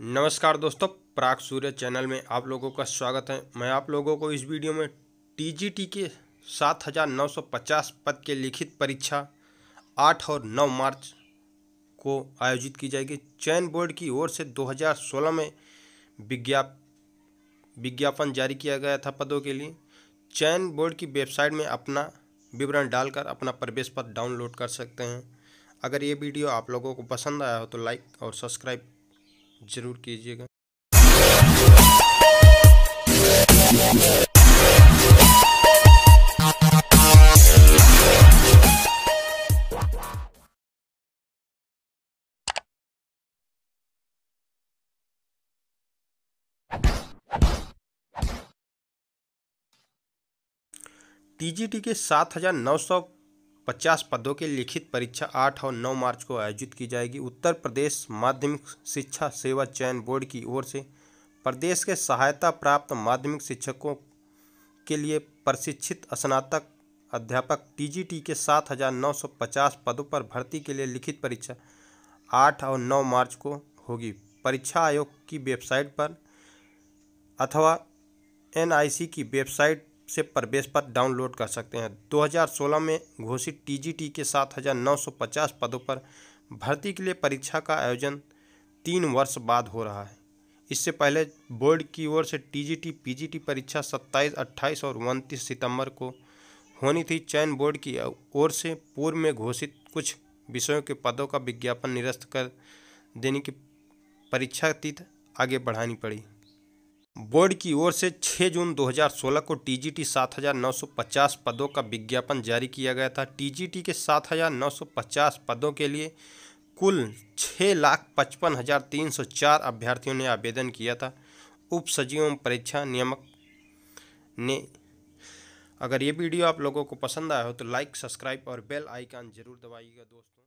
नमस्कार दोस्तों प्राग सूर्य चैनल में आप लोगों का स्वागत है मैं आप लोगों को इस वीडियो में टीजीटी के 7,950 पद के लिखित परीक्षा 8 और 9 मार्च को आयोजित की जाएगी चयन बोर्ड की ओर से 2016 में विज्ञाप विज्ञापन जारी किया गया था पदों के लिए चयन बोर्ड की वेबसाइट में अपना विवरण डालकर अपना प्रवेश पत्र डाउनलोड कर सकते हैं अगर ये वीडियो आप लोगों को पसंद आया हो तो लाइक और सब्सक्राइब ज़रूर कीजिएगा टीजीटी के सात हजार नौ सौ पचास पदों के लिखित परीक्षा आठ और नौ मार्च को आयोजित की जाएगी उत्तर प्रदेश माध्यमिक शिक्षा सेवा चयन बोर्ड की ओर से प्रदेश के सहायता प्राप्त माध्यमिक शिक्षकों के लिए प्रशिक्षित स्नातक अध्यापक टीजीटी के सात हज़ार नौ सौ पचास पदों पर भर्ती के लिए लिखित परीक्षा आठ और नौ मार्च को होगी परीक्षा आयोग की वेबसाइट पर अथवा एनआईसी की वेबसाइट से प्रवेश पर डाउनलोड कर सकते हैं 2016 में घोषित टीजीटी के 7,950 पदों पर भर्ती के लिए परीक्षा का आयोजन तीन वर्ष बाद हो रहा है इससे पहले बोर्ड की ओर से टीजीटी पीजीटी परीक्षा 27, 28 और उनतीस सितंबर को होनी थी चयन बोर्ड की ओर से पूर्व में घोषित कुछ विषयों के पदों का विज्ञापन निरस्त कर देने की परीक्षा तिथि आगे बढ़ानी पड़ी बोर्ड की ओर से 6 जून 2016 को टीजीटी 7,950 पदों का विज्ञापन जारी किया गया था टीजीटी के 7,950 पदों के लिए कुल छः लाख पचपन हज़ार तीन सौ चार अभ्यर्थियों ने आवेदन किया था उप सचिव एवं परीक्षा नियामक ने अगर ये वीडियो आप लोगों को पसंद आया हो तो लाइक सब्सक्राइब और बेल आइकन ज़रूर दबाइएगा दोस्तों